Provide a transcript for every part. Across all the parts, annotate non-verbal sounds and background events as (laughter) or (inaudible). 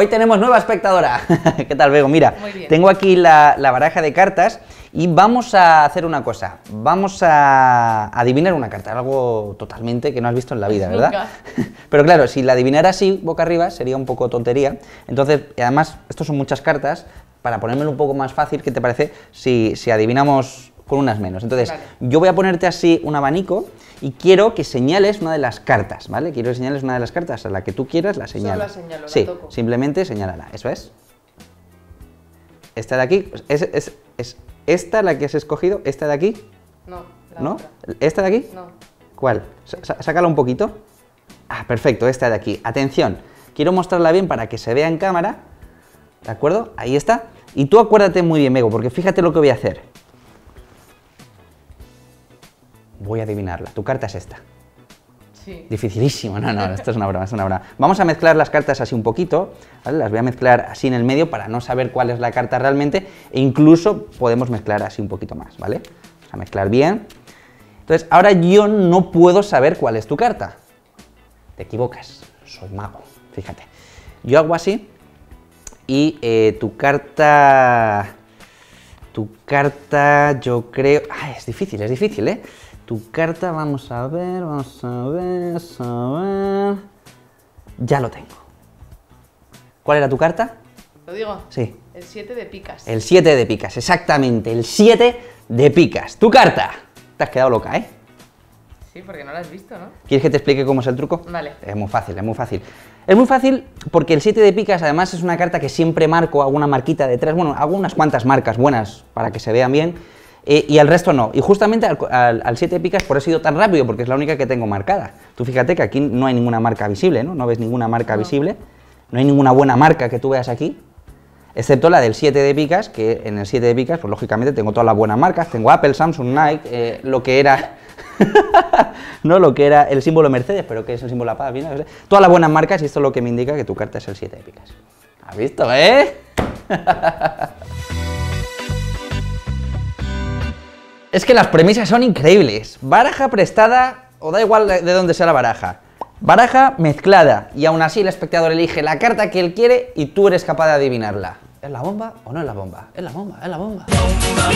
Hoy tenemos nueva espectadora. (laughs) ¿Qué tal, Vego? Mira, tengo aquí la, baraja de cartas y vamos a hacer una cosa. Vamos a adivinar una carta, algo totalmente que no has visto en la vida, ¿verdad? (laughs) Pero claro, si la adivinara así, boca arriba, sería un poco tontería. Entonces, además, esto son muchas cartas. Para ponérmelo un poco más fácil, ¿qué te parece si, si adivinamos con unas menos. Entonces, yo voy a ponerte así un abanico y quiero que señales una de las cartas, ¿vale? Quiero que señales una de las cartas, a la que tú quieras la señalas. Solo la señalo, sí, la toco. simplemente señálala, eso es. Esta de aquí, pues, es, esta la que has escogido, esta de aquí. No, la ¿No? ¿Esta de aquí? No. ¿Cuál? sácala un poquito. Ah, perfecto, esta de aquí. Atención, quiero mostrarla bien para que se vea en cámara, ¿de acuerdo? Ahí está. Y tú acuérdate muy bien, Mego, porque fíjate lo que voy a hacer. voy a adivinarla. Tu carta es esta. Sí. Dificilísimo, no, no, (laughs) esto es una broma, es una broma. Vamos a mezclar las cartas así un poquito, las voy a mezclar así en el medio para no saber cuál es la carta realmente e incluso podemos mezclar así un poquito más, ¿vale? Vamos a mezclar bien. Entonces, ahora yo no puedo saber cuál es tu carta. Te equivocas, soy mago, fíjate. Yo hago así y eh, tu carta... Tu carta, yo creo... Ah, es difícil, es difícil, ¿eh? tu carta. Vamos a ver, vamos a ver, vamos a ver. Ya lo tengo. ¿Cuál era tu carta? ¿Lo digo? Sí. El 7 de picas. El 7 de picas, exactamente. El 7 de picas. Tu carta. Te has quedado loca, ¿eh? Sí, porque no la has visto, ¿no? ¿Quieres que te explique cómo es el truco? Vale. Es muy fácil, es muy fácil. Es muy fácil porque el 7 de picas además es una carta que siempre marco, alguna una marquita detrás, bueno, algunas cuantas marcas buenas para que se vean bien y al resto no. Y justamente al, al, de picas por eso he ido tan rápido, porque es la única que tengo marcada. Tú fíjate que aquí no hay ninguna marca visible, ¿no? No ves ninguna marca visible, no hay ninguna buena marca que tú veas aquí, excepto la del 7 de picas, que en el 7 de picas, pues lógicamente tengo todas las buenas marcas, tengo Apple, Samsung, Nike, eh, lo que era... (laughs) no lo que era el símbolo Mercedes, pero que es el símbolo APA, todas las buenas marcas y esto es lo que me indica que tu carta es el 7 de picas. ¿Has visto, eh? (laughs) Es que las premisas son increíbles. Baraja prestada, o da igual de dónde sea la baraja. Baraja mezclada, y aún así el espectador elige la carta que él quiere y tú eres capaz de adivinarla. ¿Es la bomba o no es la bomba? Es la bomba, es la bomba.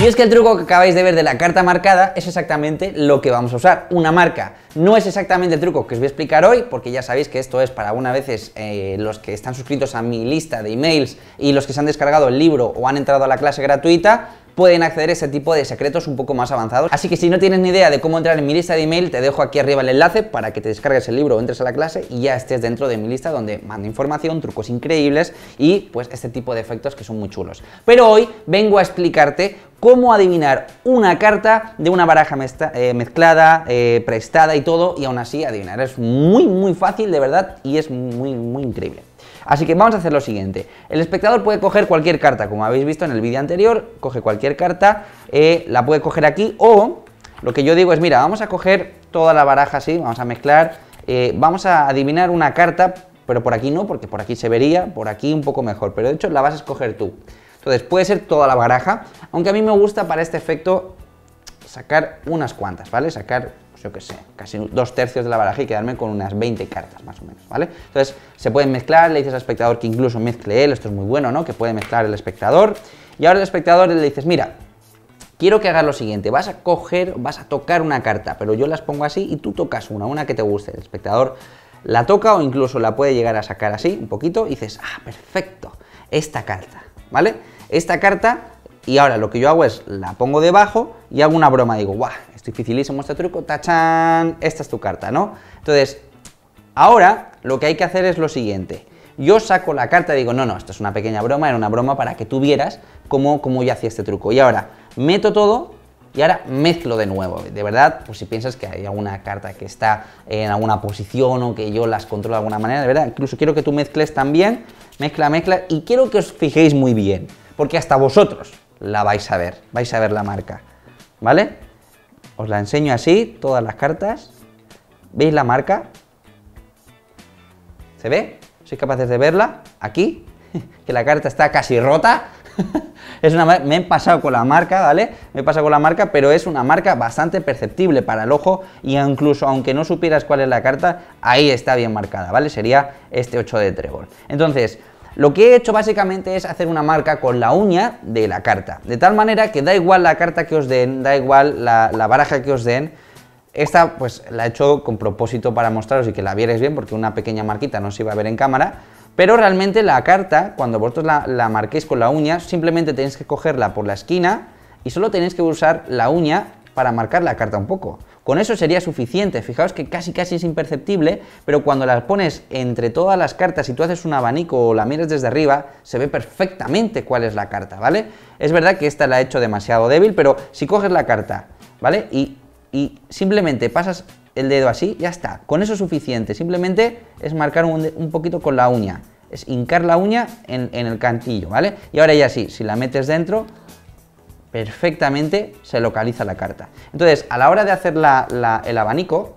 Y es que el truco que acabáis de ver de la carta marcada es exactamente lo que vamos a usar, una marca. No es exactamente el truco que os voy a explicar hoy, porque ya sabéis que esto es para algunas veces eh, los que están suscritos a mi lista de emails y los que se han descargado el libro o han entrado a la clase gratuita, pueden acceder a ese tipo de secretos un poco más avanzados. Así que si no tienes ni idea de cómo entrar en mi lista de email, te dejo aquí arriba el enlace para que te descargues el libro o entres a la clase y ya estés dentro de mi lista donde mando información, trucos increíbles y pues este tipo de efectos que son muy chulos. Pero hoy vengo a explicarte cómo adivinar una carta de una baraja eh, mezclada, eh, prestada y todo, y aún así adivinar. Es muy, muy fácil, de verdad, y es muy, muy increíble. Así que vamos a hacer lo siguiente. El espectador puede coger cualquier carta, como habéis visto en el vídeo anterior, coge cualquier carta, eh, la puede coger aquí o lo que yo digo es, mira, vamos a coger toda la baraja así, vamos a mezclar, eh, vamos a adivinar una carta, pero por aquí no, porque por aquí se vería, por aquí un poco mejor, pero de hecho la vas a escoger tú. Entonces puede ser toda la baraja, aunque a mí me gusta para este efecto sacar unas cuantas, ¿vale? Sacar, yo qué sé, casi dos tercios de la baraja y quedarme con unas 20 cartas más o menos, ¿vale? Entonces se pueden mezclar, le dices al espectador que incluso mezcle él, esto es muy bueno, ¿no? Que puede mezclar el espectador. Y ahora el espectador le dices, mira, quiero que hagas lo siguiente, vas a coger, vas a tocar una carta, pero yo las pongo así y tú tocas una, una que te guste, el espectador la toca o incluso la puede llegar a sacar así un poquito y dices, ah, perfecto, esta carta, ¿vale? Esta carta y ahora lo que yo hago es la pongo debajo y hago una broma, digo, guau, es dificilísimo este truco, tachan esta es tu carta, ¿no? Entonces, ahora lo que hay que hacer es lo siguiente, yo saco la carta y digo, no, no, esto es una pequeña broma, era una broma para que tú vieras cómo, cómo yo hacía este truco. Y ahora meto todo y ahora mezclo de nuevo. De verdad, pues si piensas que hay alguna carta que está en alguna posición o que yo las controlo de alguna manera, de verdad, incluso quiero que tú mezcles también, mezcla, mezcla, y quiero que os fijéis muy bien, porque hasta vosotros la vais a ver, vais a ver la marca, ¿vale? Os la enseño así, todas las cartas. ¿Veis la marca? ¿Se ve? ¿Sois capaces de verla? Aquí, (laughs) que la carta está casi rota. (laughs) es una, me he pasado con la marca, ¿vale? Me he pasado con la marca, pero es una marca bastante perceptible para el ojo y incluso aunque no supieras cuál es la carta, ahí está bien marcada, ¿vale? Sería este 8 de trébol. Entonces, lo que he hecho básicamente es hacer una marca con la uña de la carta, de tal manera que da igual la carta que os den, da igual la, baraja que os den, esta pues la he hecho con propósito para mostraros y que la vierais bien porque una pequeña marquita no se iba a ver en cámara, pero realmente la carta, cuando vosotros la, la marquéis con la uña, simplemente tenéis que cogerla por la esquina y solo tenéis que usar la uña para marcar la carta un poco. Con eso sería suficiente, fijaos que casi casi es imperceptible, pero cuando las pones entre todas las cartas y tú haces un abanico o la miras desde arriba, se ve perfectamente cuál es la carta, ¿vale? Es verdad que esta la he hecho demasiado débil, pero si coges la carta, ¿vale? Y, simplemente pasas el dedo así, ya está, con eso es suficiente, simplemente es marcar un, poquito con la uña, es hincar la uña en, en el cantillo, ¿vale? Y ahora ya sí, si la metes dentro, perfectamente se localiza la carta. Entonces, a la hora de hacer el abanico,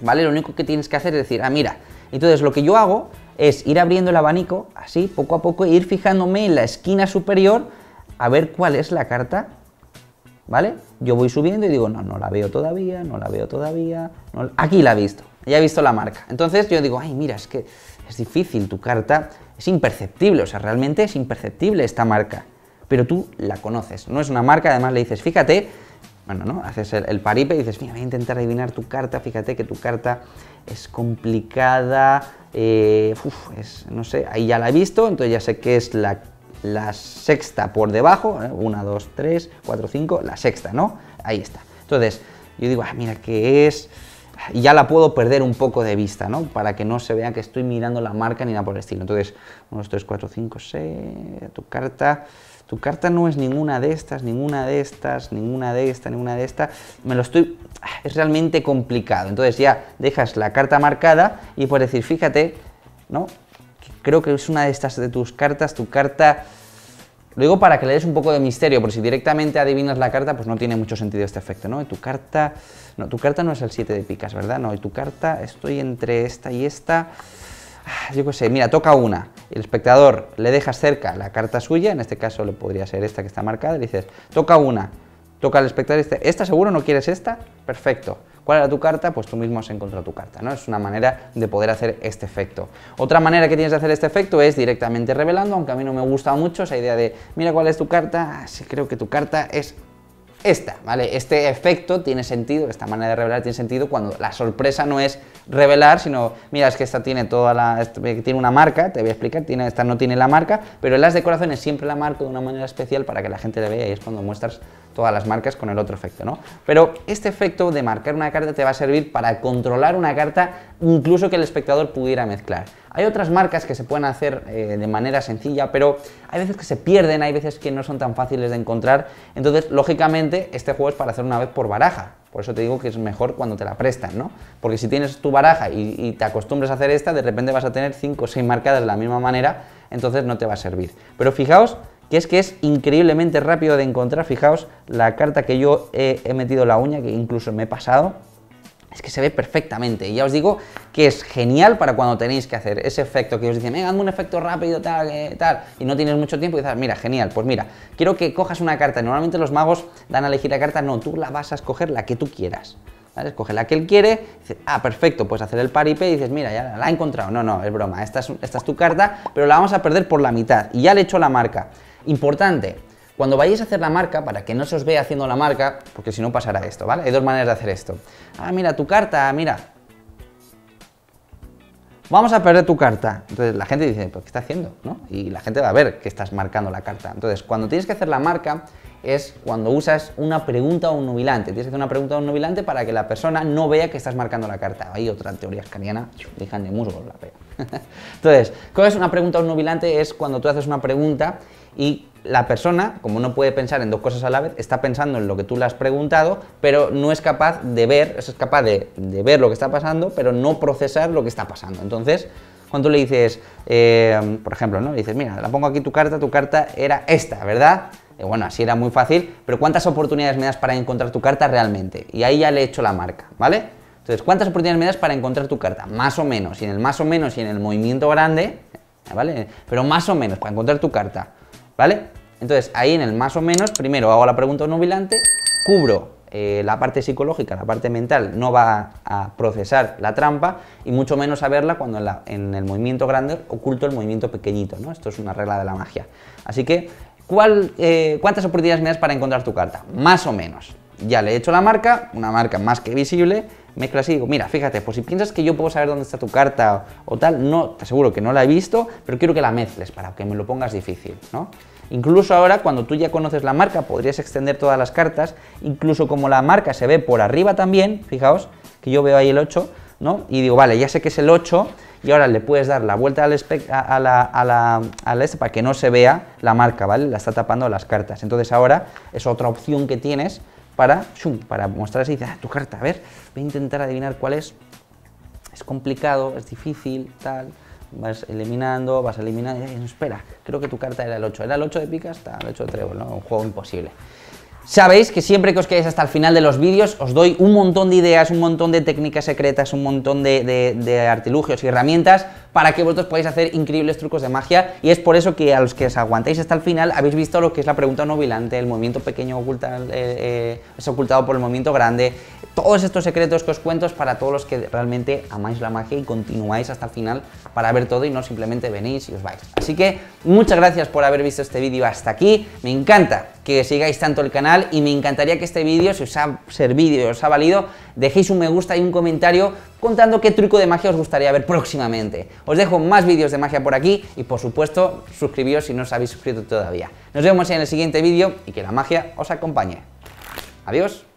¿vale? Lo único que tienes que hacer es decir, ah, mira, entonces lo que yo hago es ir abriendo el abanico, así, poco a poco, e ir fijándome en la esquina superior a ver cuál es la carta, ¿vale? Yo voy subiendo y digo, no, no la veo todavía, no la veo todavía, aquí la he visto, ya he visto la marca. Entonces yo digo, ay, mira, es que es difícil, tu carta es imperceptible, o sea, realmente es imperceptible esta marca pero tú la conoces. No es una marca, además le dices, fíjate, bueno, ¿no? Haces el, paripe y dices, mira, voy a intentar adivinar tu carta, fíjate que tu carta es complicada, eh, es, no sé, ahí ya la he visto, entonces ya sé que es la, sexta por debajo, ¿eh? una, dos, tres, cuatro, cinco, la sexta, ¿no? Ahí está. Entonces, yo digo, ah, mira, que es... Y ya la puedo perder un poco de vista, ¿no? Para que no se vea que estoy mirando la marca ni nada por el estilo. Entonces, unos 3, 4, 5, 6, tu carta, tu carta no es ninguna de estas, ninguna de estas, ninguna de esta, ninguna de esta. Me lo estoy... Ah, es realmente complicado. Entonces ya dejas la carta marcada y puedes decir, fíjate, ¿no? Creo que es una de estas de tus cartas, tu carta... Lo digo para que le des un poco de misterio, porque si directamente adivinas la carta, pues no tiene mucho sentido este efecto, ¿no? Y tu carta... No, tu carta no es el 7 de picas, ¿verdad? No, y tu carta, estoy entre esta y esta... Ah, yo qué sé, mira, toca una, el espectador le dejas cerca la carta suya, en este caso le podría ser esta que está marcada, le dices, toca una, toca al espectador, este, ¿esta seguro no quieres esta? Perfecto. ¿Cuál era tu carta? Pues tú mismo has encontrado tu carta, ¿no? Es una manera de poder hacer este efecto. Otra manera que tienes de hacer este efecto es directamente revelando, aunque a mí no me gusta mucho esa idea de, mira cuál es tu carta, ah, si creo que tu carta es esta, ¿vale? Este efecto tiene sentido, esta manera de revelar tiene sentido cuando la sorpresa no es revelar, sino, mira, es que esta tiene toda la, este, tiene una marca, te voy a explicar, tiene, esta no tiene la marca, pero en las decoraciones siempre la marco de una manera especial para que la gente la vea y es cuando muestras todas las marcas con el otro efecto, ¿no? Pero este efecto de marcar una carta te va a servir para controlar una carta incluso que el espectador pudiera mezclar. Hay otras marcas que se pueden hacer eh, de manera sencilla, pero hay veces que se pierden, hay veces que no son tan fáciles de encontrar. Entonces, lógicamente, este juego es para hacer una vez por baraja. Por eso te digo que es mejor cuando te la prestan, ¿no? Porque si tienes tu baraja y, y te acostumbras a hacer esta, de repente vas a tener 5 o 6 marcadas de la misma manera, entonces no te va a servir. Pero fijaos que es que es increíblemente rápido de encontrar. Fijaos, la carta que yo he, metido la uña, que incluso me he pasado, es que se ve perfectamente. Y ya os digo que es genial para cuando tenéis que hacer ese efecto que os dicen, venga, hazme un efecto rápido, tal, eh, tal, y no tienes mucho tiempo y dices, mira, genial, pues mira, quiero que cojas una carta. Normalmente los magos dan a elegir la carta, no, tú la vas a escoger la que tú quieras. ¿vale? Escoge la que él quiere, dice, ah, perfecto, pues hacer el paripé y dices, mira, ya la he encontrado. No, no, es broma, esta es, esta es tu carta, pero la vamos a perder por la mitad y ya le he hecho la marca. Importante, cuando vayáis a hacer la marca, para que no se os vea haciendo la marca, porque si no pasará esto, ¿vale? Hay dos maneras de hacer esto. Ah, mira, tu carta, mira. Vamos a perder tu carta. Entonces la gente dice, qué está haciendo? Y la gente va a ver que estás marcando la carta. Entonces, cuando tienes que hacer la marca, es cuando usas una pregunta o un nubilante. Tienes que hacer una pregunta o un nubilante para que la persona no vea que estás marcando la carta. Hay otra teoría escaniana, dejan de musgo la vea. (laughs) Entonces, ¿cómo es una pregunta o un nubilante? Es cuando tú haces una pregunta y la persona, como no puede pensar en dos cosas a la vez, está pensando en lo que tú le has preguntado, pero no es capaz de ver, es capaz de, ver lo que está pasando, pero no procesar lo que está pasando. Entonces, cuando tú le dices, eh, por ejemplo, ¿no? Le dices, mira, la pongo aquí tu carta, tu carta era esta, ¿verdad? Eh, bueno, así era muy fácil, pero ¿cuántas oportunidades me das para encontrar tu carta realmente? Y ahí ya le he hecho la marca, ¿vale? Entonces, ¿cuántas oportunidades me das para encontrar tu carta? Más o menos, y en el más o menos y en el movimiento grande, ¿vale? Pero más o menos, para encontrar tu carta. ¿vale? Entonces, ahí en el más o menos, primero hago la pregunta nubilante, cubro eh, la parte psicológica, la parte mental, no va a, procesar la trampa y mucho menos a verla cuando en, el movimiento grande oculto el movimiento pequeñito, ¿no? Esto es una regla de la magia. Así que, eh, ¿cuántas oportunidades me das para encontrar tu carta? Más o menos. Ya le he hecho la marca, una marca más que visible, mezclas y digo, mira, fíjate, pues si piensas que yo puedo saber dónde está tu carta o, tal, no, te aseguro que no la he visto, pero quiero que la mezcles para que me lo pongas difícil, ¿no? Incluso ahora, cuando tú ya conoces la marca, podrías extender todas las cartas, incluso como la marca se ve por arriba también, fijaos, que yo veo ahí el 8, ¿no? Y digo, vale, ya sé que es el 8, y ahora le puedes dar la vuelta al a, a, la, a la este para que no se vea la marca, ¿vale? La está tapando las cartas. Entonces ahora es otra opción que tienes para, para mostrarse y ah, tu carta, a ver, voy a intentar adivinar cuál es. Es complicado, es difícil, tal. Vas eliminando, vas eliminando, espera, creo que tu carta era el 8. Era el 8 de picas, está, el 8 de trébol, ¿no? Un juego imposible. Sabéis que siempre que os quedáis hasta el final de los vídeos os doy un montón de ideas, un montón de técnicas secretas, un montón de, artilugios y herramientas para que vosotros podáis hacer increíbles trucos de magia y es por eso que a los que os aguantáis hasta el final habéis visto lo que es la pregunta nobilante, el movimiento pequeño oculta, eh, es ocultado por el movimiento grande, todos estos secretos que os cuento para todos los que realmente amáis la magia y continuáis hasta el final para ver todo y no simplemente venís y os vais. Así que muchas gracias por haber visto este vídeo hasta aquí, me encanta que sigáis tanto el canal y me encantaría que este vídeo, si os ha servido y os ha valido, dejéis un me gusta y un comentario contando qué truco de magia os gustaría ver próximamente. Os dejo más vídeos de magia por aquí y por supuesto suscribíos si no os habéis suscrito todavía. Nos vemos en el siguiente vídeo y que la magia os acompañe. Adiós.